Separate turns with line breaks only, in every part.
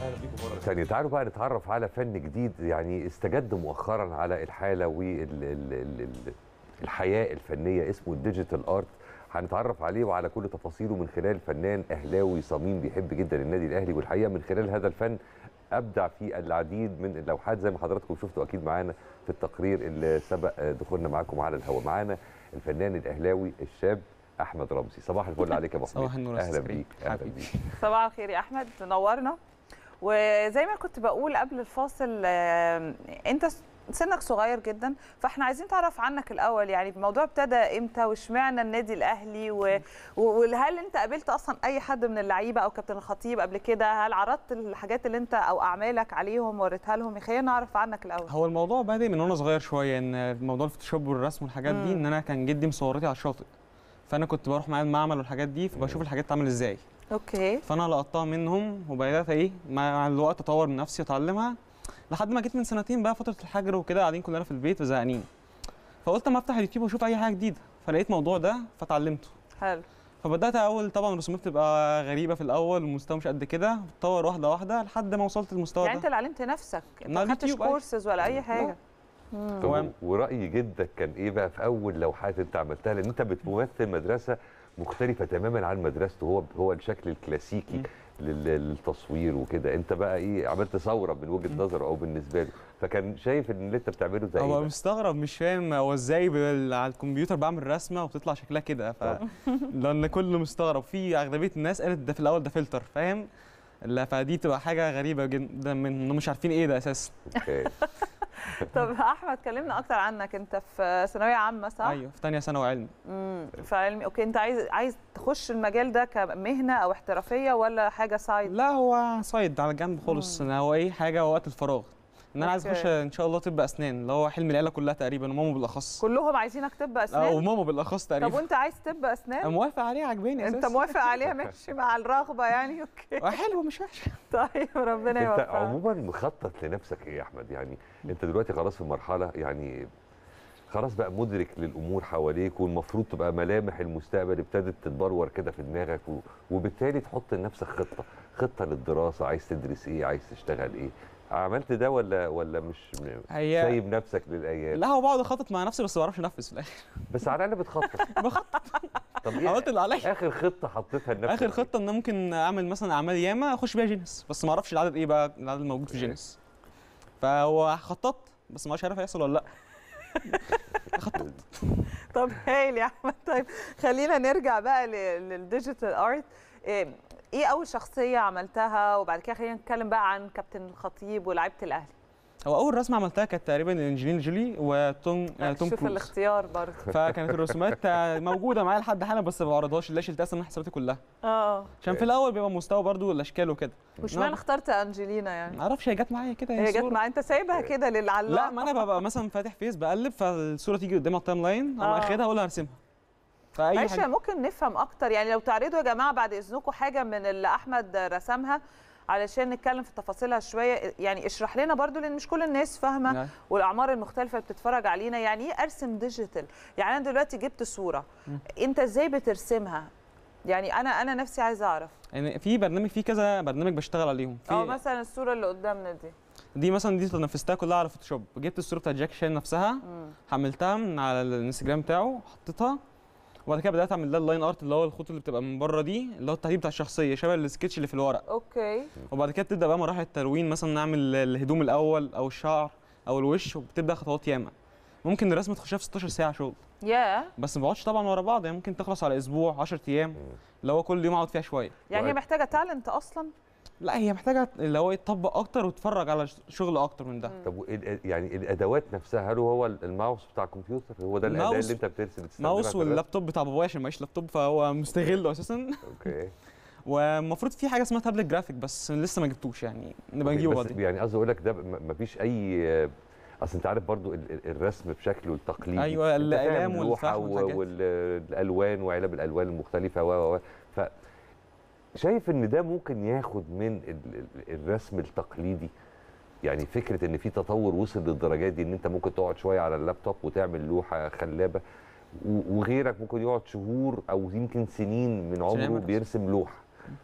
اهلا بيكم ثانيه تعالوا بقى نتعرف على فن جديد يعني استجد مؤخرا على الحاله والحياه الفنيه اسمه الديجيتال ارت هنتعرف عليه وعلى كل تفاصيله من خلال فنان اهلاوي صميم بيحب جدا النادي الاهلي والحقيقه من خلال هذا الفن ابدع في العديد من اللوحات زي ما حضراتكم شفتوا اكيد معانا في التقرير اللي سبق دخولنا معاكم على الهواء معانا الفنان الاهلاوي الشاب احمد رمزي صباح الفل عليك يا ابو صباح النور اهلا بيك اهلا بيك
صباح الخير يا احمد نورنا وزي ما كنت بقول قبل الفاصل انت سنك صغير جدا فاحنا عايزين تعرف عنك الاول يعني الموضوع ابتدى امتى واشمعنى النادي الاهلي وهل انت قابلت اصلا اي حد من اللعيبه او كابتن الخطيب قبل كده هل عرضت الحاجات اللي انت او اعمالك عليهم وريتها لهم خلينا نعرف عنك الاول هو
الموضوع بادئ من وانا صغير شويه ان موضوع الفوتوشوب والرسم والحاجات دي ان انا كان جدي مصورتي على الشاطئ فانا كنت بروح معاه المعمل والحاجات دي فبشوف الحاجات بتتعمل ازاي اوكي فانا لقطتها منهم وبدات ايه مع الوقت اطور من نفسي واتعلمها لحد ما جيت من سنتين بقى فتره الحجر وكده قاعدين كلنا في البيت وزهقانين فقلت اما افتح اليوتيوب واشوف اي حاجه جديده فلقيت موضوع ده فتعلمته حلو فبدات اول طبعا رسومي بتبقى غريبه في الاول والمستوى مش قد كده
اتطور واحده واحده لحد ما وصلت للمستوى يعني
ده يعني انت اللي علمت نفسك ما خدتش كورسز أيوة. ولا اي أيوة. حاجه طب
وراي جدك كان ايه بقى في اول لوحات انت عملتها لان انت بتمثل مدرسه مختلفه تماما عن مدرسته هو هو الشكل الكلاسيكي للتصوير وكده انت بقى ايه عملت ثوره من وجهه نظره او بالنسبه له فكان شايف ان اللي انت بتعمله زي هو
مستغرب مش فاهم هو ازاي على الكمبيوتر بعمل رسمه وبتطلع شكلها كده ف لان كله مستغرب في اغلبيه الناس قالت ده في الاول ده فلتر فاهم لا فدي تبقى حاجه غريبه جدا من مش عارفين ايه ده اساسا
طب احمد كلمنا اكتر عنك انت في ثانويه عامه صح ايوه
في ثانيه ثانوي علمي
امم في علمي اوكي انت عايز عايز تخش المجال ده كمهنه او احترافيه ولا حاجه سايد لا هو
سايد على جنب خالص هو ايه حاجه وقت الفراغ ان انا عايز اخش ان شاء الله طب اسنان اللي هو حلم العيله كلها تقريبا وماما بالاخص كلهم
عايزينك طب اسنان اه وماما
بالاخص تقريبا طب وانت
عايز طب اسنان موافق عليها عجباني انت موافق عليها ماشي مع الرغبه يعني اوكي آه، حلو مش وحش طيب ربنا يوفقك انت
عموما مخطط لنفسك ايه يا احمد يعني انت دلوقتي خلاص في مرحله يعني خلاص بقى مدرك للامور حواليك والمفروض تبقى ملامح المستقبل ابتدت تتبرور كده في دماغك وبالتالي تحط لنفسك خطه خطه للدراسه عايز تدرس ايه عايز تشتغل ايه عملت ده ولا ولا مش هي... سايب نفسك للايام لا هو
بقعد اخطط مع نفسي بس ما بعرفش انفذ في الاخر بس على الاقل بتخطط بخطط طب إيه عملت اللي عليا اخر خطه حطيتها لنفسك اخر خطه ان ممكن اعمل مثلا اعمال ياما اخش بيها جينيس بس ما اعرفش العدد ايه بقى العدد الموجود في إيه. جينيس فهو خططت بس ما عارف هيحصل ولا لا
خططت طب هايل يا احمد طيب خلينا نرجع بقى للديجيتال ارت إيه،, ايه اول شخصيه عملتها وبعد كده خلينا نتكلم بقى عن كابتن الخطيب ولاعيبه الاهلي
هو اول رسمه عملتها كانت تقريبا انجلين جولي وتوم آه، آه، توم كروز الاختيار
برضه فكانت الرسومات
موجوده معايا لحد حالا بس ما بعرضهاش ليش شلتها اصلا حساباتي كلها
اه عشان في
الاول بيبقى مستوى برضه الاشكال وكده واشمعنى
اخترت انجلينا يعني ما اعرفش هي جت معايا كده هي جت معايا انت سايبها كده للعلاقه لا ما
انا ببقى مثلا فاتح فيس بقلب فالصوره تيجي قدامي على التايم لاين اقوم آه. اخدها اقول هرسمها فاي معلش
ممكن نفهم اكتر يعني لو تعرضوا يا جماعه بعد اذنكم حاجه من اللي احمد رسمها علشان نتكلم في تفاصيلها شويه يعني اشرح لنا برضو لان مش كل الناس فاهمه نعم. والاعمار المختلفه اللي بتتفرج علينا يعني ايه ارسم ديجيتال يعني انا دلوقتي جبت صوره م. انت ازاي بترسمها يعني انا انا نفسي عايزه اعرف
يعني في برنامج في كذا برنامج بشتغل عليهم اه
مثلا الصوره اللي قدامنا دي
دي مثلا دي نفذتها كلها على فوتوشوب جبت الصوره بتاعت جاك شان نفسها م. حملتها من على الانستجرام بتاعه حطيتها وبعد كده بدات اعمل ده اللاين ارت اللي هو الخطوط اللي بتبقى من بره دي اللي هو التحديد بتاع الشخصيه شبه السكتش اللي في الورق اوكي وبعد كده بتبدا بقى مراحل التلوين مثلا نعمل الهدوم الاول او الشعر او الوش وبتبدا خطوات ياما ممكن الرسمه تخشها في 16 ساعه شغل يا yeah. بس ما بقعدش طبعا ورا بعض يعني ممكن تخلص على اسبوع 10 ايام اللي هو كل يوم اقعد فيها شويه يعني هي
محتاجه تالنت اصلا
لا هي محتاجه
اللي هو يتطبق اكتر وتتفرج على شغل اكتر من ده طب يعني الادوات نفسها هل هو الماوس بتاع الكمبيوتر هو ده الاداه اللي انت بترسم بتستخدمها ماوس واللابتوب
بتاع بابايا عشان معيش لابتوب فهو مستغله اساسا اوكي والمفروض في حاجه اسمها تابلت جرافيك بس لسه ما جبتوش يعني نبقى نجيبه بعدين
يعني قصدي اقول لك ده ما فيش اي اصل انت عارف برضو الرسم بشكله التقليدي ايوه الاقلام والفحم والالوان وعلب الالوان المختلفه و و ف شايف ان ده ممكن ياخد من الرسم التقليدي يعني فكره ان في تطور وصل للدرجه دي ان انت ممكن تقعد شويه على اللابتوب وتعمل لوحه خلابه وغيرك ممكن يقعد شهور او يمكن سنين من عمره بيرسم لوحه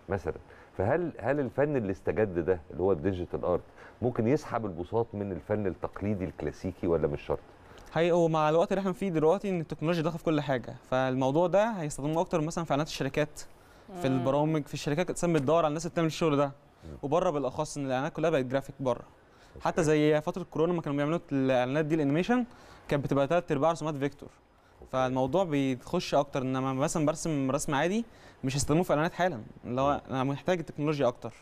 مثلا فهل هل الفن اللي استجد ده اللي هو الديجيتال ارت ممكن يسحب البساط من الفن التقليدي الكلاسيكي ولا مش شرط؟
هي ومع الوقت اللي احنا فيه دلوقتي ان التكنولوجيا داخله في كل حاجه
فالموضوع ده
هيستخدموه اكتر مثلا في اعلانات الشركات في البرامج في الشركات كانت بتدور على الناس اللي بتعمل الشغل ده وبره بالاخص ان الاعلانات كلها بقت جرافيك بره حتى زي فتره كورونا ما كانوا بيعملوا الاعلانات دي الانيميشن كانت بتبقى ثلاث ارباع رسومات فيكتور فالموضوع بيخش اكتر انما مثلا برسم رسم عادي مش هيستخدموه في اعلانات حالا اللي هو انا محتاج التكنولوجيا اكتر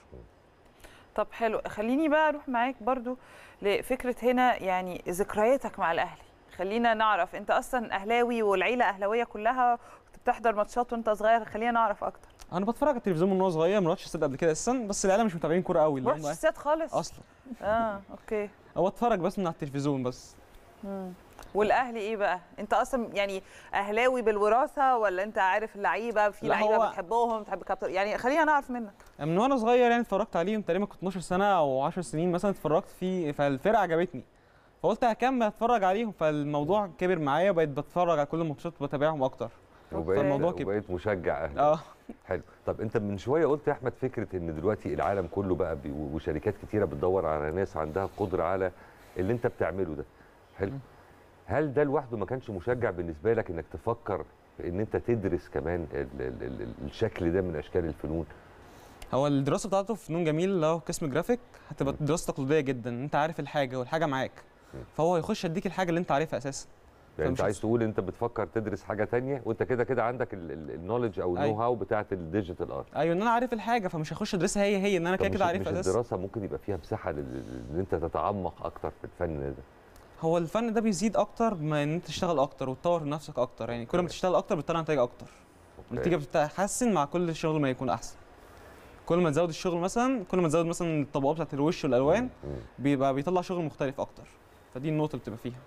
طب حلو خليني بقى اروح معاك برضو لفكره هنا يعني ذكرياتك مع الاهلي خلينا نعرف انت اصلا اهلاوي والعيله اهلاويه كلها كنت بتحضر ماتشات وانت صغير خلينا نعرف اكتر
انا بتفرج على التلفزيون من وانا صغير ما رحتش قبل كده اساسا بس العيال مش متابعين كوره قوي ما رحتش استاد خالص اصلا
اه اوكي
او اتفرج بس من على التلفزيون بس
مم. والاهلي ايه بقى انت اصلا يعني اهلاوي بالوراثه ولا انت عارف اللعيبه في لعيبه بتحبهم بتحب كابتن يعني خلينا نعرف منك
يعني من وانا صغير يعني اتفرجت عليهم تقريبا كنت 12 سنه او 10 سنين مثلا اتفرجت فيه فالفرقه عجبتني فقلت هكمل اتفرج عليهم فالموضوع كبر معايا وبقيت بتفرج على كل الماتشات وبتابعهم اكتر
وبقيت مشجع اهلي اه حلو طب انت من شويه قلت يا احمد فكره ان دلوقتي العالم كله بقى بي وشركات كتيره بتدور على ناس عندها قدره على اللي انت بتعمله ده حلو هل ده لوحده ما كانش مشجع بالنسبه لك انك تفكر ان انت تدرس كمان ال ال ال الشكل ده من اشكال الفنون
هو الدراسه بتاعته فنون جميل اللي هو قسم جرافيك هتبقى دراسه تقليديه جدا انت عارف الحاجه والحاجه معاك فهو هيخش يديك الحاجه اللي انت عارفها اساسا
يعني انت عايز تقول انت بتفكر تدرس حاجه تانية وانت كده كده عندك النولج او النو أيوة. هاو بتاعه الديجيتال ارت
ايوه ان انا عارف الحاجه فمش هخش ادرسها هي هي ان انا كده كده عارفها اساسا الدراسه
ممكن يبقى فيها مساحه ان انت تتعمق اكتر في الفن ده
هو الفن ده بيزيد اكتر ما ان انت تشتغل اكتر وتطور نفسك اكتر يعني كل ما تشتغل اكتر بتطلع نتائج اكتر النتيجه بتتحسن مع كل شغل ما يكون احسن كل ما تزود الشغل مثلا كل ما تزود مثلا الطبقات بتاعت الوش والالوان بيبقى بيطلع شغل مختلف اكتر فدي النقطه اللي بتبقى فيها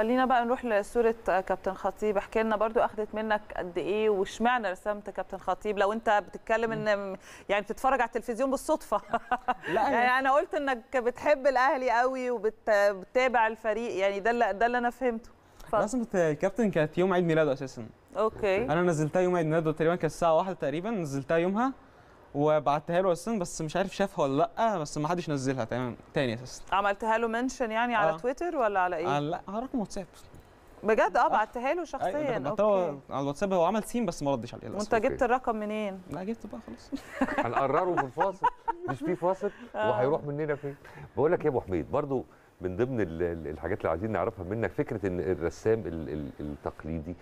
خلينا بقى نروح لصوره كابتن خطيب احكي لنا برضو اخذت منك قد ايه واشمعنى رسمت كابتن خطيب لو انت بتتكلم ان يعني بتتفرج على التلفزيون بالصدفه لا يعني انا قلت انك بتحب الاهلي قوي وبتتابع الفريق يعني ده اللي ده اللي انا فهمته ف... رسمه
الكابتن كانت يوم عيد ميلاده اساسا
اوكي انا
نزلتها يوم عيد ميلاده تقريبا كانت الساعه 1 تقريبا نزلتها يومها وبعتها له اساسا بس مش عارف شافها ولا لا بس ما حدش نزلها تمام تاني اساسا
عملتها له منشن يعني آه. على تويتر ولا على ايه؟ آه لا على رقم واتساب بجد اه, آه. بعتها له أيوة، شخصيا اوكي
على الواتساب هو عمل
سيم بس ما ردش عليه وانت جبت
الرقم منين؟ لا جبت بقى خلاص
هنقرره في الفاصل مش في فاصل آه. وهيروح مننا فين؟ بقول لك إيه يا ابو حميد برضو من ضمن الحاجات اللي عايزين نعرفها منك فكره ان الرسام التقليدي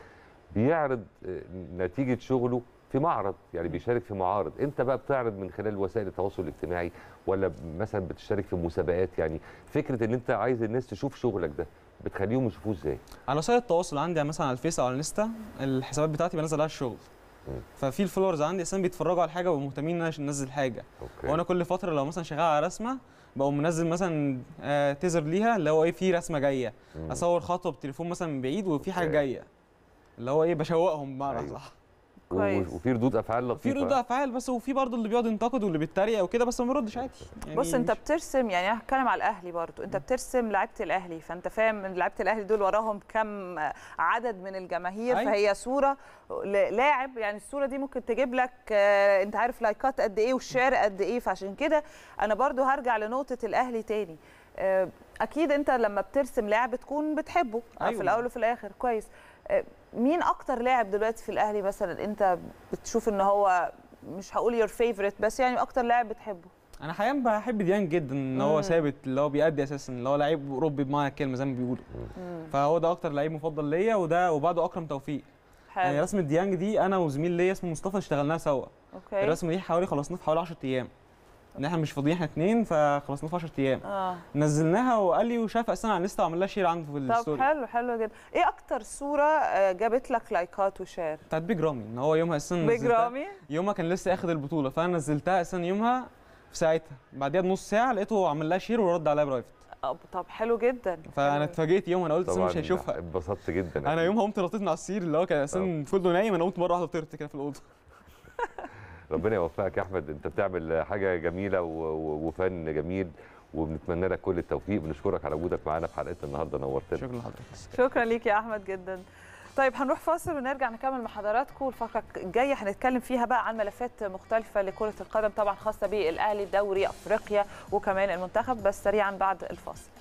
بيعرض آه، نتيجه شغله في معرض يعني بيشارك في معارض انت بقى بتعرض من خلال وسائل التواصل الاجتماعي ولا مثلا بتشارك في مسابقات يعني فكره ان انت عايز الناس تشوف شغلك ده بتخليهم يشوفوه ازاي
على وسائل التواصل عندي يعني مثلا على الفيس او على الانستا الحسابات بتاعتي بنزل عليها الشغل ففي الفولورز عندي اساسا بيتفرجوا على حاجه ومهتمين ان انا انزل حاجه أوكي. وانا كل فتره لو مثلا شغال على رسمه بقوم منزل مثلا تيزر آه، ليها اللي هو ايه في رسمه جايه
اصور خطوه
بالتليفون مثلا من بعيد وفي حاجه جايه اللي هو ايه بشوقهم بمعنى أيوه. صح
كويس وفي ردود افعال لطيفه في ردود
افعال بس وفي برضه اللي بيقعد ينتقد واللي بيتريق وكده بس ما
بيردش عادي يعني بص انت بترسم يعني انا هتكلم على الاهلي برضه انت بترسم لعيبه الاهلي فانت فاهم ان لعيبه الاهلي دول وراهم كم عدد من الجماهير أي. أيوة. فهي صوره لاعب يعني الصوره دي ممكن تجيب لك آه، انت عارف لايكات قد ايه والشعر قد ايه فعشان كده انا برضه هرجع لنقطه الاهلي تاني آه، اكيد انت لما بترسم لاعب بتكون بتحبه أيوة. في الاول وفي الاخر كويس آه، مين اكتر لاعب دلوقتي في الاهلي مثلا انت بتشوف ان هو مش هقول يور فيفورت بس يعني اكتر لاعب بتحبه
انا حقيقه بحب ديان جدا ان هو ثابت اللي هو بيأدي اساسا اللي هو لعيب اوروبي بمعنى الكلمه زي ما بيقولوا فهو ده اكتر لعيب مفضل ليا وده وبعده اكرم توفيق حلو. يعني رسمه ديانج دي انا وزميل ليا اسمه مصطفى اشتغلناها سوا أوكي. الرسمه دي حوالي خلصناها في حوالي 10 ايام ان احنا مش فاضيين احنا اتنين فخلصناه في 10 ايام آه. نزلناها وقال لي وشاف اصلا على الانستا وعمل لها شير عنده في الستوري طب حلو
حلو جدا ايه اكتر صوره آه، جابت لك لايكات وشير
بتاعت بيج رامي ان هو يومها اصلا بيج رامي يومها كان لسه اخد البطوله فانا نزلتها اصلا يومها في ساعتها بعديها بنص ساعه لقيته عمل لها شير ورد عليا برايفت
طب حلو جدا
فانا اتفاجئت يوم انا قلت مش هيشوفها
اتبسطت جدا
انا يومها قمت نطيت من على السرير اللي هو كان اصلا كله نايم انا قمت مره واحده طرت كده في الاوضه
ربنا يوفقك يا احمد انت بتعمل حاجه جميله وفن جميل وبنتمنى لك كل التوفيق بنشكرك على وجودك معانا في حلقه النهارده نورتنا شكرا لحضرتك
شكرا ليك يا احمد جدا طيب هنروح فاصل ونرجع نكمل مع حضراتكم الفقره الجايه هنتكلم فيها بقى عن ملفات مختلفه لكره القدم طبعا خاصه بالاهلي دوري افريقيا وكمان المنتخب بس سريعا بعد الفاصل